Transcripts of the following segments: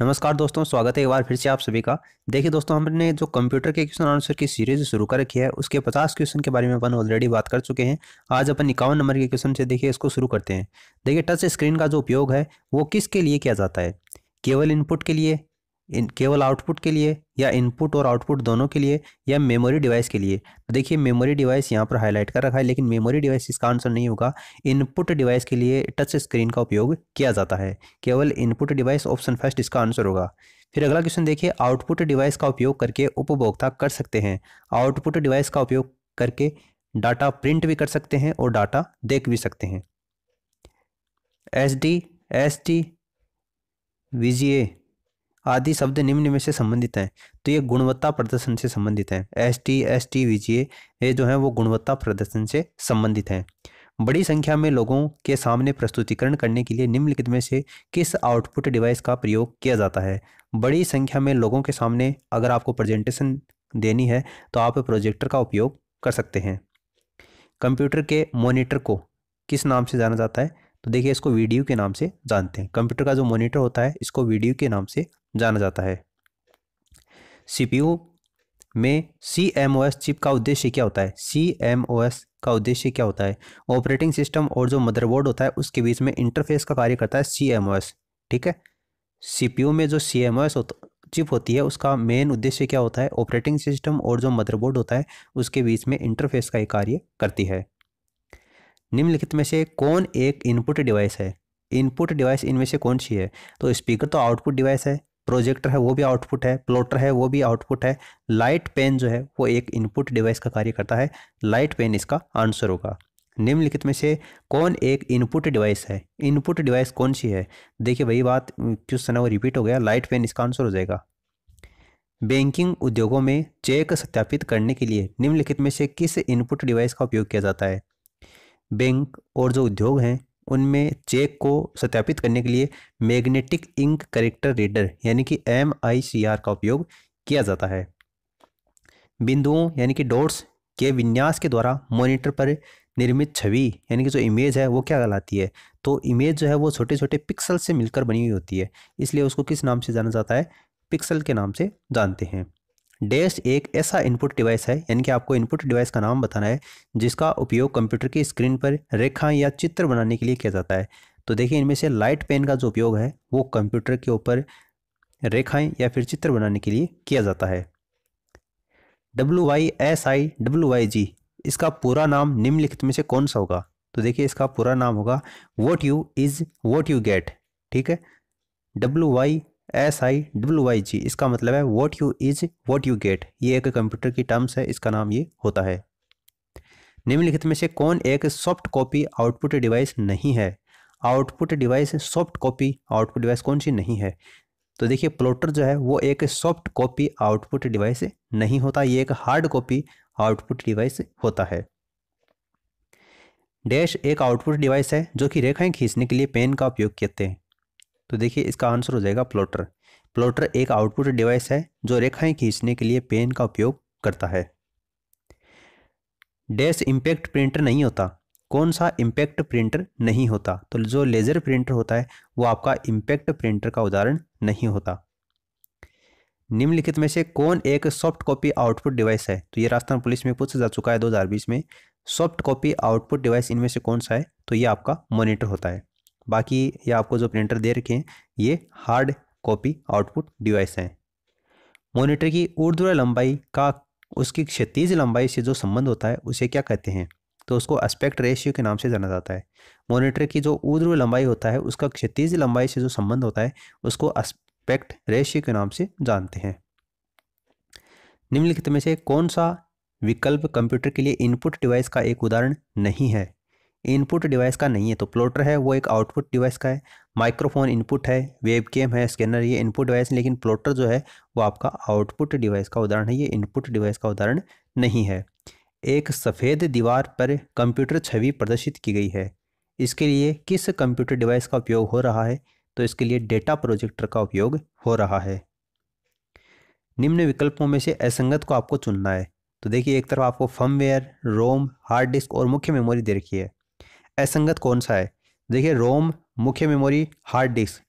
नमस्कार दोस्तों स्वागत है एक बार फिर से आप सभी का देखिए दोस्तों हमने जो कंप्यूटर के क्वेश्चन आंसर की सीरीज शुरू कर रखी है उसके पचास क्वेश्चन के बारे में अपन ऑलरेडी बात कर चुके हैं आज अपन इक्यावन नंबर के क्वेश्चन से देखिए इसको शुरू करते हैं देखिए टच स्क्रीन का जो उपयोग है वो किसके लिए किया जाता है केवल इनपुट के लिए इन केवल आउटपुट के लिए या इनपुट और आउटपुट दोनों के लिए या मेमोरी डिवाइस के लिए तो देखिए मेमोरी डिवाइस यहाँ पर हाईलाइट कर रखा है लेकिन मेमोरी डिवाइस इसका आंसर नहीं होगा इनपुट डिवाइस के लिए टच स्क्रीन का उपयोग किया जाता है केवल इनपुट डिवाइस ऑप्शन फर्स्ट इसका आंसर होगा फिर अगला क्वेश्चन देखिए आउटपुट डिवाइस का उपयोग करके उपभोक्ता कर सकते हैं आउटपुट डिवाइस का उपयोग करके डाटा प्रिंट भी कर सकते हैं और डाटा देख भी सकते हैं S D S T V G A आदि शब्द निम्न में से संबंधित हैं तो ये गुणवत्ता प्रदर्शन से संबंधित हैं एस टी एस टी विजय ये जो है वो गुणवत्ता प्रदर्शन से संबंधित हैं बड़ी संख्या में लोगों के सामने प्रस्तुतिकरण करने के लिए निम्नलिखित में से किस आउटपुट डिवाइस का प्रयोग किया जाता है बड़ी संख्या में लोगों के सामने अगर आपको प्रेजेंटेशन देनी है तो आप प्रोजेक्टर का उपयोग कर सकते हैं कंप्यूटर के मॉनिटर को किस नाम से जाना जाता है तो देखिए इसको वीडियो के नाम से जानते हैं कंप्यूटर का जो मॉनिटर होता है इसको वीडियो के नाम से जाना जाता है सीपीयू में C M O S chip का उद्देश्य क्या होता है सी एम ओ एस का उद्देश्य क्या होता है ऑपरेटिंग सिस्टम और जो मदरबोर्ड होता है उसके बीच में इंटरफेस का कार्य करता है सी एम ओ एस ठीक है सीपीयू में जो C M O S chip होती है उसका मेन उद्देश्य क्या होता है ऑपरेटिंग सिस्टम और जो मदरबोर्ड होता है उसके बीच में इंटरफेस का एक कार्य करती है निम्नलिखित में से कौन एक इनपुट डिवाइस है इनपुट डिवाइस इनमें से कौन सी है तो स्पीकर तो आउटपुट डिवाइस है प्रोजेक्टर है वो भी आउटपुट है प्लॉटर है वो भी आउटपुट है लाइट पेन जो है वो एक इनपुट डिवाइस का कार्य करता है लाइट पेन इसका आंसर होगा निम्नलिखित में से कौन एक इनपुट डिवाइस है इनपुट डिवाइस कौन सी है देखिए वही बात क्वेश्चन है वो रिपीट हो गया लाइट पेन इसका आंसर हो जाएगा बैंकिंग उद्योगों में चेक सत्यापित करने के लिए निम्नलिखित में से किस इनपुट डिवाइस का उपयोग किया जाता है बैंक और जो उद्योग हैं उनमें चेक को सत्यापित करने के लिए मैग्नेटिक इंक करेक्टर रीडर यानी कि एम आई सी आर का उपयोग किया जाता है बिंदुओं यानी कि डॉट्स के विन्यास के द्वारा मॉनिटर पर निर्मित छवि यानी कि जो इमेज है वो क्या कहलाती है तो इमेज जो है वो छोटे छोटे पिक्सल से मिलकर बनी हुई होती है इसलिए उसको किस नाम से जाना जाता है पिक्सल के नाम से जानते हैं डैश एक ऐसा इनपुट डिवाइस है यानी कि आपको इनपुट डिवाइस का नाम बताना है जिसका उपयोग कंप्यूटर की स्क्रीन पर रेखा या चित्र बनाने के लिए किया जाता है तो देखिए इनमें से लाइट पेन का जो उपयोग है वो कंप्यूटर के ऊपर रेखाएं या फिर चित्र बनाने के लिए किया जाता है W Y S I W Y G इसका पूरा नाम निम्नलिखित में से कौन सा होगा तो देखिए इसका पूरा नाम होगा what you is what you get ठीक है W Y S I W Y G इसका मतलब है what you is what you get ये एक कंप्यूटर की टर्म्स है इसका नाम ये होता है निम्नलिखित में से कौन एक सॉफ्ट कॉपी आउटपुट डिवाइस नहीं है output device soft copy output device कौन सी नहीं है तो देखिए प्लॉटर जो है वो एक सॉफ्ट कॉपी आउटपुट डिवाइस नहीं होता ये एक हार्ड कॉपी आउटपुट डिवाइस होता है डैश एक आउटपुट डिवाइस है जो कि रेखाएं खींचने के लिए पेन का उपयोग करते हैं तो देखिए इसका आंसर हो जाएगा प्लॉटर प्लॉटर एक आउटपुट डिवाइस है जो रेखाएं खींचने के लिए पेन का उपयोग करता है डैश इंपैक्ट प्रिंटर नहीं होता कौन सा इम्पैक्ट प्रिंटर नहीं होता तो जो लेज़र प्रिंटर होता है वो आपका इम्पैक्ट प्रिंटर का उदाहरण नहीं होता निम्नलिखित में से कौन एक सॉफ्ट कॉपी आउटपुट डिवाइस है तो ये राजस्थान पुलिस में पूछा जा चुका है 2020 में सॉफ्ट कॉपी आउटपुट डिवाइस इनमें से कौन सा है तो ये आपका मॉनिटर होता है बाकी ये आपको जो प्रिंटर दे रखे हैं ये हार्ड कॉपी आउटपुट डिवाइस हैं मॉनिटर की ऊर्ध्व लंबाई का उसकी क्षतिज लंबाई से जो संबंध होता है उसे क्या कहते हैं तो उसको एस्पेक्ट रेशियो के नाम से जाना जाता है मॉनिटर की जो ऊर्ध्व लंबाई होता है उसका क्षतिज लंबाई से जो संबंध होता है उसको एस्पेक्ट रेशियो के नाम से जानते हैं निम्नलिखित में से कौन सा विकल्प कंप्यूटर के लिए इनपुट डिवाइस का एक उदाहरण नहीं है इनपुट डिवाइस का नहीं है तो प्लॉटर है वो एक आउटपुट डिवाइस का है माइक्रोफोन इनपुट है वेब है स्कैनर ये इनपुट डिवाइस लेकिन प्लॉटर जो है वो आपका आउटपुट डिवाइस का उदाहरण है ये इनपुट डिवाइस का उदाहरण नहीं है एक सफ़ेद दीवार पर कंप्यूटर छवि प्रदर्शित की गई है इसके लिए किस कंप्यूटर डिवाइस का उपयोग हो रहा है तो इसके लिए डेटा प्रोजेक्टर का उपयोग हो रहा है निम्न विकल्पों में से असंगत को आपको चुनना है तो देखिए एक तरफ आपको फर्मवेयर रोम हार्ड डिस्क और मुख्य मेमोरी दे रखी है असंगत कौन सा है देखिए रोम मुख्य मेमोरी हार्ड डिस्क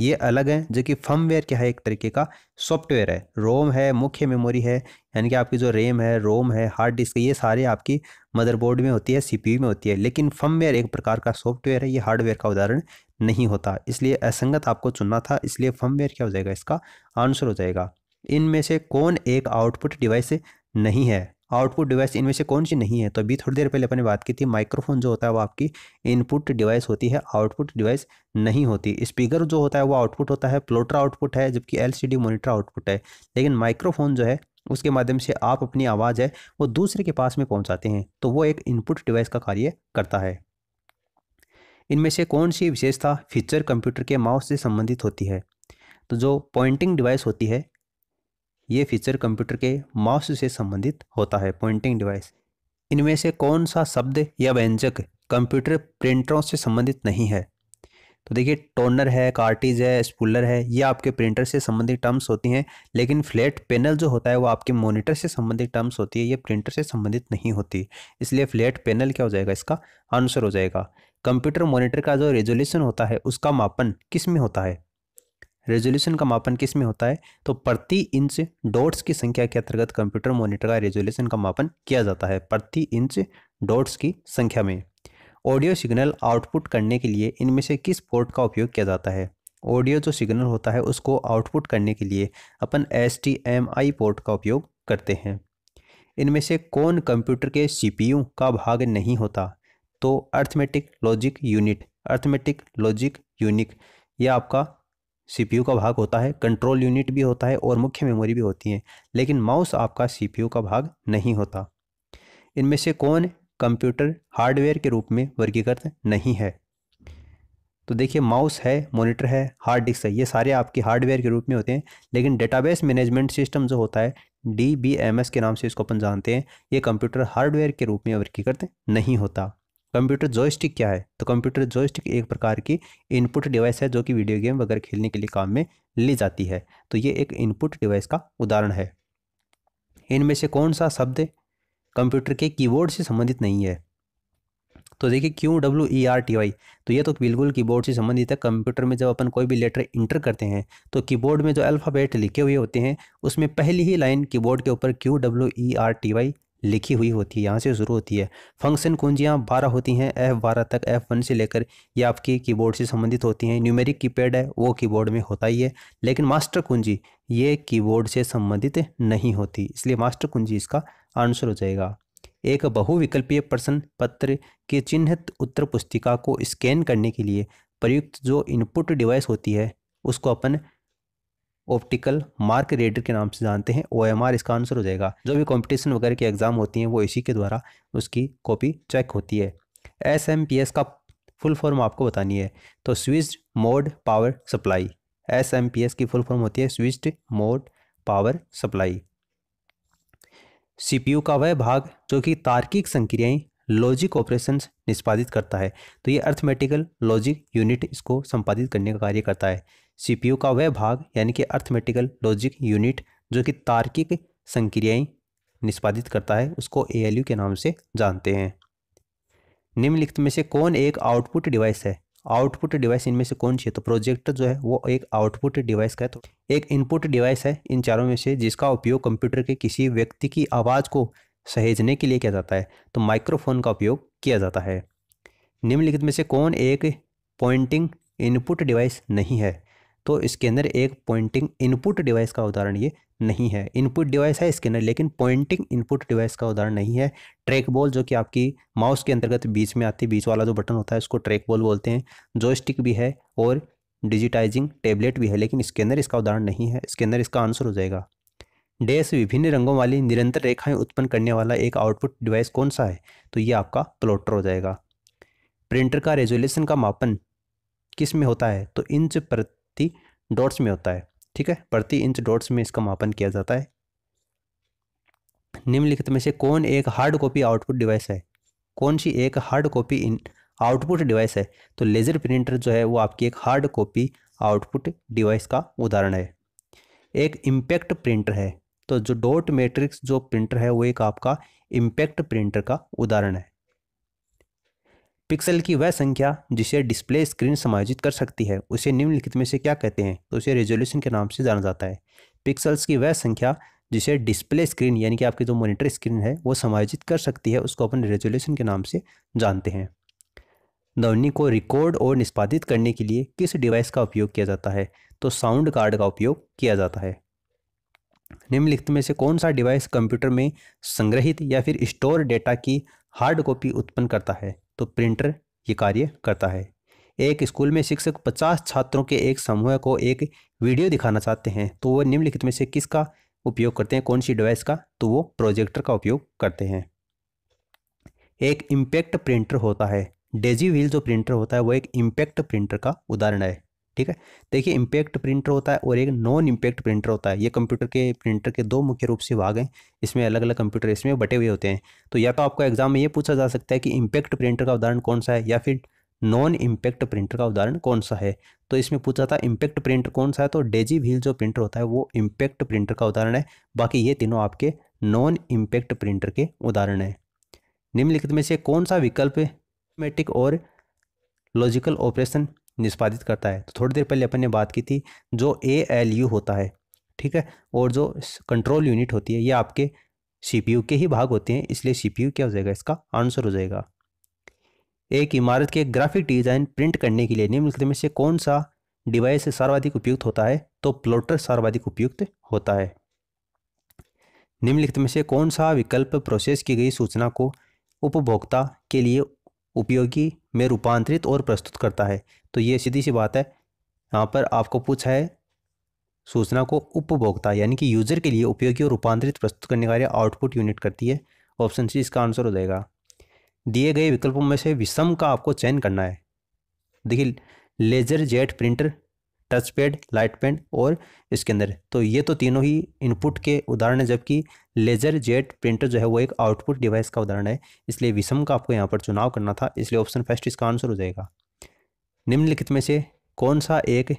ये अलग हैं जो कि फर्मवेयर क्या है एक तरीके का सॉफ्टवेयर है रोम है मुख्य मेमोरी है यानी कि आपकी जो रेम है रोम है हार्ड डिस्क ये सारे आपकी मदरबोर्ड में होती है सीपीयू में होती है लेकिन फर्मवेयर एक प्रकार का सॉफ्टवेयर है ये हार्डवेयर का उदाहरण नहीं होता इसलिए असंगत आपको चुनना था इसलिए फर्मवेयर क्या हो जाएगा इसका आंसर हो जाएगा इनमें से कौन एक आउटपुट डिवाइस नहीं है आउटपुट डिवाइस इनमें से कौन सी नहीं है तो अभी थोड़ी देर पहले अपने बात की थी माइक्रोफोन जो होता है वो आपकी इनपुट डिवाइस होती है आउटपुट डिवाइस नहीं होती स्पीकर जो होता है वो आउटपुट होता है प्लोटर आउटपुट है जबकि एलसीडी मॉनिटर आउटपुट है लेकिन माइक्रोफोन जो है उसके माध्यम से आप अपनी आवाज़ है वो दूसरे के पास में पहुँचाते हैं तो वो एक इनपुट डिवाइस का कार्य करता है इनमें से कौन सी विशेषता फीचर कंप्यूटर के माउस से संबंधित होती है तो जो पॉइंटिंग डिवाइस होती है ये फीचर कंप्यूटर के माउस से संबंधित होता है पॉइंटिंग डिवाइस इनमें से कौन सा शब्द या व्यंजक कंप्यूटर प्रिंटरों से संबंधित नहीं है तो देखिए टोनर है कार्टिज है स्पूलर है ये आपके प्रिंटर से संबंधित टर्म्स होती हैं लेकिन फ्लैट पैनल जो होता है वो आपके मॉनिटर से संबंधित टर्म्स होती है ये प्रिंटर से संबंधित नहीं होती इसलिए फ्लैट पैनल क्या हो जाएगा इसका आंसर हो जाएगा कंप्यूटर मॉनिटर का जो रेजोल्यूशन होता है उसका मापन किस में होता है रेजोल्यूशन का मापन किस में होता है तो प्रति इंच डॉट्स की संख्या के अंतर्गत कंप्यूटर मॉनिटर का रेजोल्यूशन का मापन किया जाता है प्रति इंच डॉट्स की संख्या में ऑडियो सिग्नल आउटपुट करने के लिए इनमें से किस पोर्ट का उपयोग किया जाता है ऑडियो जो सिग्नल होता है उसको आउटपुट करने के लिए अपन एस पोर्ट का उपयोग करते हैं इनमें से कौन कंप्यूटर के सी का भाग नहीं होता तो arithmetic logic unit arithmetic logic unit यह आपका सीपीयू का भाग होता है कंट्रोल यूनिट भी होता है और मुख्य मेमोरी भी होती है लेकिन माउस आपका सीपीयू का भाग नहीं होता इनमें से कौन कंप्यूटर हार्डवेयर के रूप में वर्गीकृत नहीं है तो देखिए माउस है मॉनिटर है हार्ड डिस्क है ये सारे आपके हार्डवेयर के रूप में होते हैं लेकिन डेटाबेस मैनेजमेंट सिस्टम जो होता है डी के नाम से इसको अपन जानते हैं ये कंप्यूटर हार्डवेयर के रूप में वर्गीकृत नहीं होता कंप्यूटर जॉयस्टिक क्या है तो कंप्यूटर जॉयस्टिक एक प्रकार की इनपुट डिवाइस है जो कि वीडियो गेम वगैरह खेलने के लिए काम में ली जाती है तो ये एक इनपुट डिवाइस का उदाहरण है इनमें से कौन सा शब्द कंप्यूटर के कीबोर्ड से संबंधित नहीं है तो देखिए Q W E R T Y तो ये तो बिल्कुल कीबोर्ड से संबंधित है कंप्यूटर में जब अपन कोई भी लेटर इंटर करते हैं तो कीबोर्ड में जो अल्फ़ाबेट लिखे हुए होते हैं उसमें पहली ही लाइन कीबोर्ड के ऊपर Q W E R T Y लिखी हुई होती है यहाँ से शुरू होती है फंक्शन कुंजियाँ बारह होती हैं एफ बारह तक एफ वन से लेकर ये आपके कीबोर्ड से संबंधित होती हैं न्यूमेरिक कीपैड है वो कीबोर्ड में होता ही है लेकिन मास्टर कुंजी ये कीबोर्ड से संबंधित नहीं होती इसलिए मास्टर कुंजी इसका आंसर हो जाएगा एक बहुविकल्पीय प्रश्न पत्र की चिन्हित उत्तर पुस्तिका को स्कैन करने के लिए प्रयुक्त जो इनपुट डिवाइस होती है उसको अपन ऑप्टिकल मार्क रेडर के नाम से जानते हैं ओ इसका आंसर हो जाएगा जो भी कॉम्पिटिशन वगैरह की एग्ज़ाम होती हैं वो इसी के द्वारा उसकी कॉपी चेक होती है एस का फुल फॉर्म आपको बतानी है तो switch mode power supply S की फुल फॉर्म होती है switched mode power supply CPU का वह भाग जो कि तार्किक संक्रियाएं लॉजिक ऑपरेशन निष्पादित करता है तो ये अर्थमेटिकल लॉजिक यूनिट इसको संपादित करने का कार्य करता है सीपीयू का वह भाग यानी कि अर्थमेटिकल लॉजिक यूनिट जो कि तार्किक संक्रियाएं निष्पादित करता है उसको ए के नाम से जानते हैं निम्नलिखित में से कौन एक आउटपुट डिवाइस है आउटपुट डिवाइस इनमें से कौन सी है तो प्रोजेक्टर जो है वो एक आउटपुट डिवाइस का है तो एक इनपुट डिवाइस है इन चारों में से जिसका उपयोग कंप्यूटर के किसी व्यक्ति की आवाज़ को सहेजने के लिए किया जाता है तो माइक्रोफोन का उपयोग किया जाता है निम्नलिखित में से कौन एक पॉइंटिंग इनपुट डिवाइस नहीं है तो इसके अंदर एक पॉइंटिंग इनपुट डिवाइस का उदाहरण ये नहीं है इनपुट डिवाइस है इसके अंदर लेकिन पॉइंटिंग इनपुट डिवाइस का उदाहरण नहीं है ट्रैक बॉल जो कि आपकी माउस के अंतर्गत बीच में आती है बीच वाला जो बटन होता है उसको ट्रैक बॉल बोलते हैं जॉयस्टिक भी है और डिजिटाइजिंग टेबलेट भी है लेकिन इसके अंदर इसका उदाहरण नहीं है इसके अंदर इसका आंसर हो जाएगा डेस विभिन्न रंगों वाली निरंतर रेखाएं उत्पन्न करने वाला एक आउटपुट डिवाइस कौन सा है तो ये आपका प्लॉटर हो जाएगा प्रिंटर का रेजोल्यूशन का मापन किस में होता है तो इंच प्रति प्रति डॉट्स में होता है ठीक है प्रति इंच डॉट्स में इसका मापन किया जाता है निम्नलिखित में से कौन एक हार्ड कॉपी आउटपुट डिवाइस है कौन सी एक हार्ड कॉपी इन आउटपुट डिवाइस है तो लेज़र प्रिंटर जो है वो आपकी एक हार्ड कॉपी आउटपुट डिवाइस का उदाहरण है एक इम्पैक्ट प्रिंटर है तो जो डॉट मैट्रिक्स जो प्रिंटर है वो एक आपका इम्पैक्ट प्रिंटर का उदाहरण है पिक्सल की वह संख्या जिसे डिस्प्ले स्क्रीन समायोजित कर सकती है उसे निम्नलिखित में से क्या कहते हैं तो उसे रेजोल्यूशन के नाम से जाना जाता है पिक्सल्स की वह संख्या जिसे डिस्प्ले स्क्रीन यानी कि आपकी जो मॉनिटर स्क्रीन है वो समायोजित कर सकती है उसको अपन रेजोल्यूशन के नाम से जानते हैं ध्वनि को रिकॉर्ड और निष्पादित करने के लिए किस डिवाइस का उपयोग किया जाता है तो साउंड कार्ड का उपयोग किया जाता है निम्नलिखित में से कौन सा डिवाइस कंप्यूटर में संग्रहित या फिर स्टोर डेटा की हार्ड कॉपी उत्पन्न करता है तो प्रिंटर ये कार्य करता है एक स्कूल में शिक्षक 50 छात्रों के एक समूह को एक वीडियो दिखाना चाहते हैं तो वह निम्नलिखित में से किसका उपयोग करते हैं कौन सी डिवाइस का तो वो प्रोजेक्टर का उपयोग करते हैं एक इम्पैक्ट प्रिंटर होता है डेजी व्हील जो प्रिंटर होता है वो एक इम्पैक्ट प्रिंटर का उदाहरण है ठीक है देखिए इम्पैक्ट प्रिंटर होता है और एक नॉन इम्पैक्ट प्रिंटर होता है ये कंप्यूटर के प्रिंटर के दो मुख्य रूप से भाग हैं इसमें अलग अलग कंप्यूटर इसमें बटे हुए होते हैं तो या तो आपको एग्जाम में ये पूछा जा सकता है कि इम्पैक्ट प्रिंटर का उदाहरण कौन सा है या फिर नॉन इम्पैक्ट प्रिंटर का उदाहरण कौन सा है तो इसमें पूछा था इम्पैक्ट प्रिंटर कौन सा है तो डेजी व्हील जो प्रिंटर होता है वो इम्पैक्ट प्रिंटर का उदाहरण है बाकी ये तीनों आपके नॉन इम्पैक्ट प्रिंटर के उदाहरण हैं निम्नलिखित में से कौन सा विकल्प मैटिक और लॉजिकल ऑपरेशन निष्पादित करता है तो थोड़ी देर पहले अपन ने बात की थी जो ए एल यू होता है ठीक है और जो कंट्रोल यूनिट होती है ये आपके सी के ही भाग होते हैं इसलिए सी क्या हो जाएगा इसका आंसर हो जाएगा एक इमारत के ग्राफिक डिजाइन प्रिंट करने के लिए निम्नलिखित में से कौन सा डिवाइस सर्वाधिक उपयुक्त होता है तो प्लॉटर सर्वाधिक उपयुक्त होता है निम्नलिखित में से कौन सा विकल्प प्रोसेस की गई सूचना को उपभोक्ता के लिए उपयोगी में रूपांतरित और प्रस्तुत करता है तो ये सीधी सी बात है यहाँ पर आपको पूछा है सूचना को उपभोक्ता यानी कि यूजर के लिए उपयोगी और रूपांतरित प्रस्तुत करने का आउटपुट यूनिट करती है ऑप्शन सी इसका आंसर हो जाएगा दिए गए विकल्पों में से विषम का आपको चयन करना है देखिए laser jet printer touch pad light pen और इसके अंदर तो ये तो तीनों ही इनपुट के उदाहरण है जबकि लेजर जेट प्रिंटर जो है वो एक आउटपुट डिवाइस का उदाहरण है इसलिए विषम का आपको यहाँ पर चुनाव करना था इसलिए ऑप्शन फर्स्ट इसका आंसर हो जाएगा निम्नलिखित में से कौन सा एक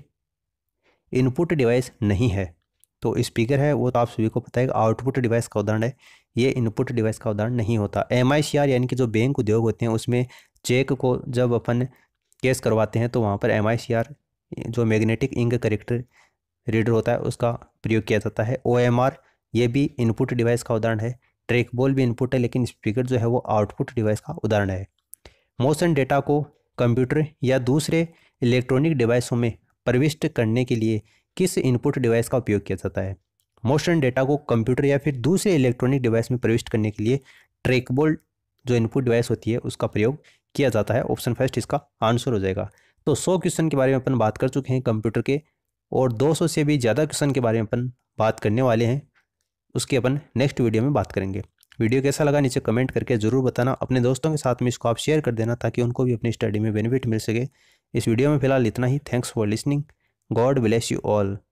इनपुट डिवाइस नहीं है तो स्पीकर है वो तो आप सभी को पता है आउटपुट डिवाइस का उदाहरण है ये इनपुट डिवाइस का उदाहरण नहीं होता एम यानी कि जो बैंक उद्योग होते हैं उसमें चेक को जब अपन केस करवाते हैं तो वहाँ पर एम जो मैग्नेटिक इंक करेक्टर रीडर होता है उसका प्रयोग किया जाता है ओ एम आर ये भी इनपुट डिवाइस का उदाहरण है ट्रैक बॉल भी इनपुट है लेकिन स्पीकर जो है वो आउटपुट डिवाइस का उदाहरण है मोशन डेटा को कंप्यूटर या दूसरे इलेक्ट्रॉनिक डिवाइसों में प्रविष्ट करने के लिए किस इनपुट डिवाइस का उपयोग किया जाता है मोशन डेटा को कंप्यूटर या फिर दूसरे इलेक्ट्रॉनिक डिवाइस में प्रविष्ट करने के लिए बॉल जो इनपुट डिवाइस होती है उसका प्रयोग किया जाता है ऑप्शन फर्स्ट इसका आंसर हो जाएगा तो सौ क्वेश्चन के बारे में अपन बात कर चुके हैं कंप्यूटर के और 200 से भी ज़्यादा क्वेश्चन के बारे में अपन बात करने वाले हैं उसकी अपन नेक्स्ट वीडियो में बात करेंगे वीडियो कैसा लगा नीचे कमेंट करके ज़रूर बताना अपने दोस्तों के साथ में इसको आप शेयर कर देना ताकि उनको भी अपनी स्टडी में बेनिफिट मिल सके इस वीडियो में फिलहाल इतना ही thanks for listening God bless you all